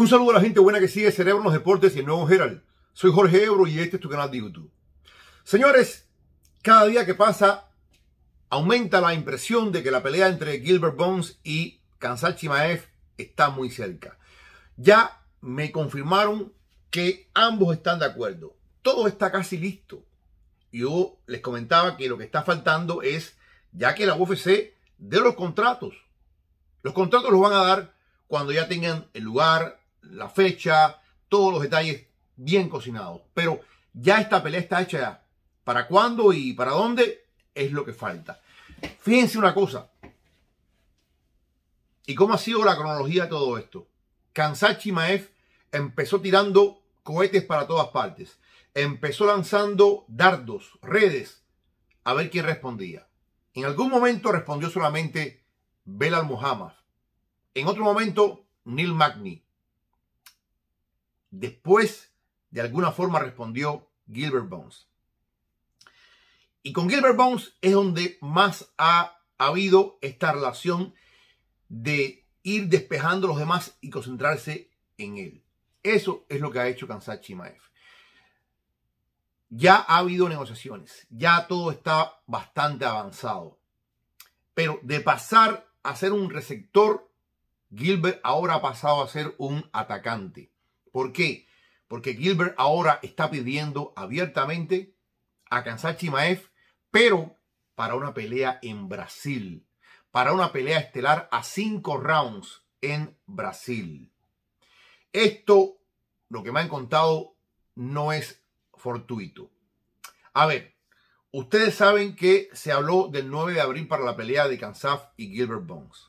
Un saludo a la gente buena que sigue Cerebro en los Deportes y el Nuevo Herald. Soy Jorge Ebro y este es tu canal de YouTube. Señores, cada día que pasa aumenta la impresión de que la pelea entre Gilbert Bones y Kansas Chimaev está muy cerca. Ya me confirmaron que ambos están de acuerdo. Todo está casi listo. Yo les comentaba que lo que está faltando es ya que la UFC dé los contratos. Los contratos los van a dar cuando ya tengan el lugar, la fecha, todos los detalles bien cocinados. Pero ya esta pelea está hecha. ¿Para cuándo y para dónde? Es lo que falta. Fíjense una cosa. ¿Y cómo ha sido la cronología de todo esto? Kansachi Maef empezó tirando cohetes para todas partes. Empezó lanzando dardos, redes, a ver quién respondía. En algún momento respondió solamente Belal Muhammad. En otro momento, Neil Magni. Después, de alguna forma, respondió Gilbert Bones. Y con Gilbert Bones es donde más ha habido esta relación de ir despejando a los demás y concentrarse en él. Eso es lo que ha hecho Kansachi Maef. Ya ha habido negociaciones, ya todo está bastante avanzado. Pero de pasar a ser un receptor, Gilbert ahora ha pasado a ser un atacante. ¿Por qué? Porque Gilbert ahora está pidiendo abiertamente a Kansas Chimaev, pero para una pelea en Brasil, para una pelea estelar a cinco rounds en Brasil. Esto, lo que me han contado, no es fortuito. A ver, ustedes saben que se habló del 9 de abril para la pelea de Kansas y Gilbert Bones.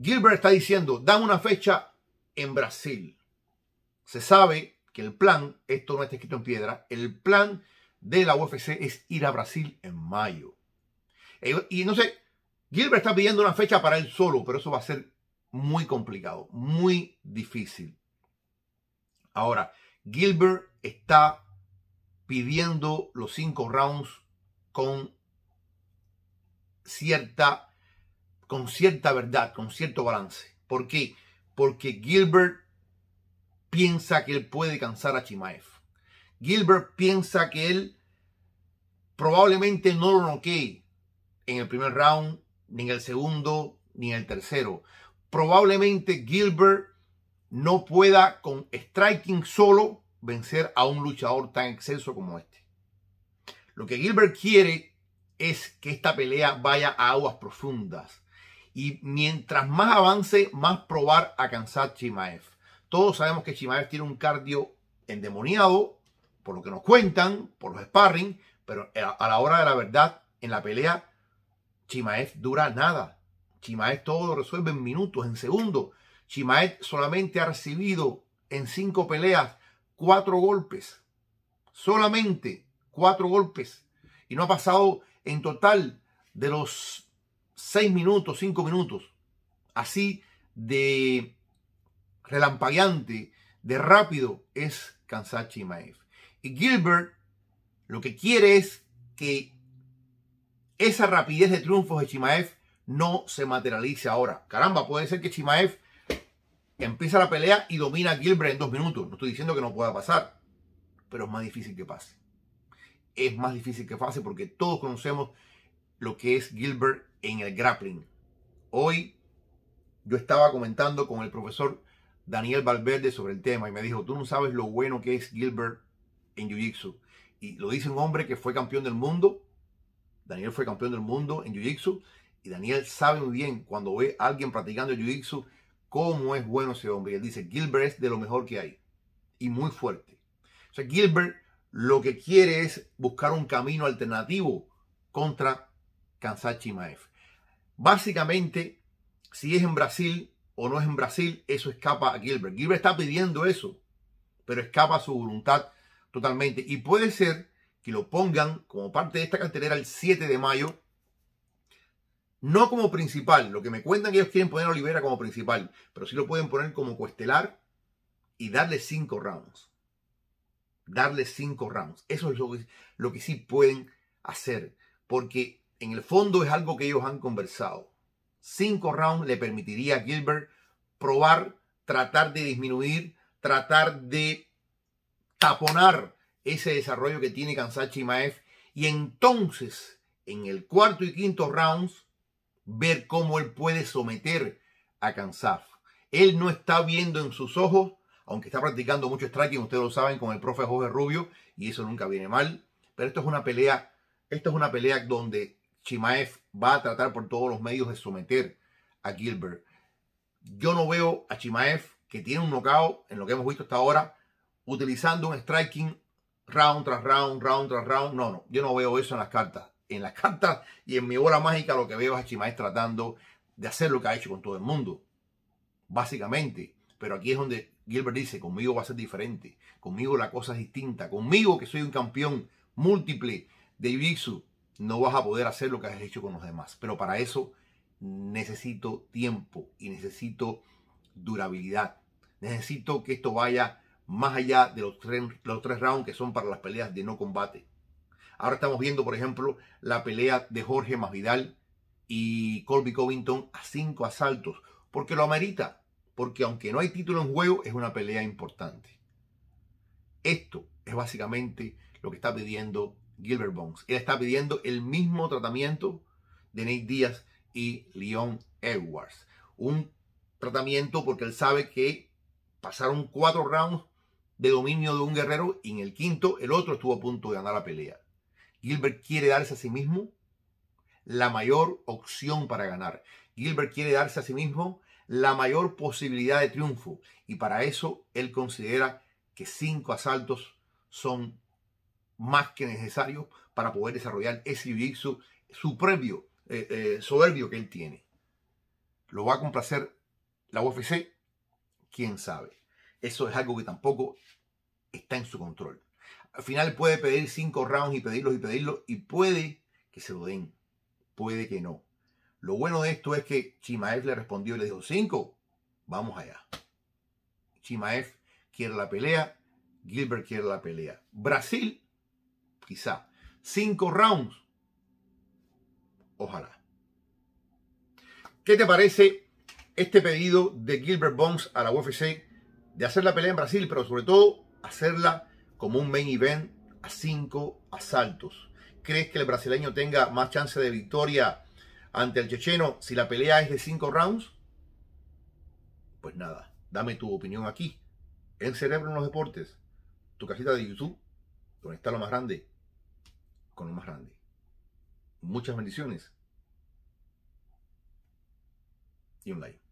Gilbert está diciendo, dan una fecha en Brasil. Se sabe que el plan, esto no está escrito en piedra, el plan de la UFC es ir a Brasil en mayo. Eh, y no sé, Gilbert está pidiendo una fecha para él solo, pero eso va a ser muy complicado, muy difícil. Ahora, Gilbert está pidiendo los cinco rounds con cierta, con cierta verdad, con cierto balance. ¿Por qué? Porque Gilbert piensa que él puede cansar a Chimaev. Gilbert piensa que él probablemente no lo noquee en el primer round, ni en el segundo, ni en el tercero. Probablemente Gilbert no pueda con striking solo vencer a un luchador tan exceso como este. Lo que Gilbert quiere es que esta pelea vaya a aguas profundas. Y mientras más avance, más probar a cansar Chimaev. Todos sabemos que Chimaev tiene un cardio endemoniado, por lo que nos cuentan, por los sparring, pero a la hora de la verdad, en la pelea, Chimaev dura nada. Chimaev todo lo resuelve en minutos, en segundos. Chimaev solamente ha recibido en cinco peleas cuatro golpes. Solamente cuatro golpes. Y no ha pasado en total de los seis minutos, cinco minutos. Así de relampagueante, de rápido, es Kansachi Chimaev Y Gilbert lo que quiere es que esa rapidez de triunfos de Chimaev no se materialice ahora. Caramba, puede ser que Chimaev empiece la pelea y domina a Gilbert en dos minutos. No estoy diciendo que no pueda pasar, pero es más difícil que pase. Es más difícil que pase porque todos conocemos lo que es Gilbert en el grappling. Hoy yo estaba comentando con el profesor Daniel Valverde sobre el tema y me dijo, tú no sabes lo bueno que es Gilbert en Jiu-Jitsu. Y lo dice un hombre que fue campeón del mundo. Daniel fue campeón del mundo en Jiu-Jitsu. Y Daniel sabe muy bien cuando ve a alguien practicando Jiu-Jitsu cómo es bueno ese hombre. Y él dice, Gilbert es de lo mejor que hay. Y muy fuerte. O sea, Gilbert lo que quiere es buscar un camino alternativo contra Kansachi Maef Básicamente, si es en Brasil, o no es en Brasil, eso escapa a Gilbert. Gilbert está pidiendo eso, pero escapa a su voluntad totalmente. Y puede ser que lo pongan como parte de esta cartelera el 7 de mayo, no como principal. Lo que me cuentan que ellos quieren poner a Olivera como principal, pero sí lo pueden poner como cuestelar y darle cinco rounds. Darle cinco rounds. Eso es lo que sí pueden hacer, porque en el fondo es algo que ellos han conversado cinco rounds le permitiría a Gilbert probar, tratar de disminuir, tratar de taponar ese desarrollo que tiene Kansachi Maef Y entonces, en el cuarto y quinto rounds, ver cómo él puede someter a Kansaf. Él no está viendo en sus ojos, aunque está practicando mucho striking, ustedes lo saben, con el profe Jorge Rubio, y eso nunca viene mal. Pero esto es una pelea, esto es una pelea donde Chimaev va a tratar por todos los medios de someter a Gilbert. Yo no veo a Chimaev, que tiene un knockout en lo que hemos visto hasta ahora, utilizando un striking round tras round, round tras round. No, no, yo no veo eso en las cartas. En las cartas y en mi bola mágica lo que veo es a Chimaev tratando de hacer lo que ha hecho con todo el mundo. Básicamente. Pero aquí es donde Gilbert dice, conmigo va a ser diferente. Conmigo la cosa es distinta. Conmigo que soy un campeón múltiple de jiu no vas a poder hacer lo que has hecho con los demás. Pero para eso necesito tiempo y necesito durabilidad. Necesito que esto vaya más allá de los tres, rounds que son para las peleas de no combate. Ahora estamos viendo, por ejemplo, la pelea de Jorge Masvidal y Colby Covington a cinco asaltos, porque lo amerita, porque aunque no hay título en juego, es una pelea importante. Esto es básicamente lo que está pidiendo Gilbert Bones. Él está pidiendo el mismo tratamiento de Nate Díaz y Leon Edwards. Un tratamiento porque él sabe que pasaron cuatro rounds de dominio de un guerrero y en el quinto el otro estuvo a punto de ganar la pelea. Gilbert quiere darse a sí mismo la mayor opción para ganar. Gilbert quiere darse a sí mismo la mayor posibilidad de triunfo y para eso él considera que cinco asaltos son más que necesario para poder desarrollar ese su jitsu eh, eh, soberbio que él tiene. ¿Lo va a complacer la UFC? ¿Quién sabe? Eso es algo que tampoco está en su control. Al final puede pedir cinco rounds y pedirlos y pedirlos y puede que se lo den, puede que no. Lo bueno de esto es que Chimaev le respondió y le dijo cinco, vamos allá. Chimaev quiere la pelea, Gilbert quiere la pelea. Brasil Quizá. Cinco rounds. Ojalá. ¿Qué te parece este pedido de Gilbert Bones a la UFC de hacer la pelea en Brasil, pero sobre todo hacerla como un main event a cinco asaltos? ¿Crees que el brasileño tenga más chance de victoria ante el checheno si la pelea es de cinco rounds? Pues nada, dame tu opinión aquí, en Cerebro en los Deportes, tu cajita de YouTube con está lo más grande? Con lo más grande. Muchas bendiciones. Y un like.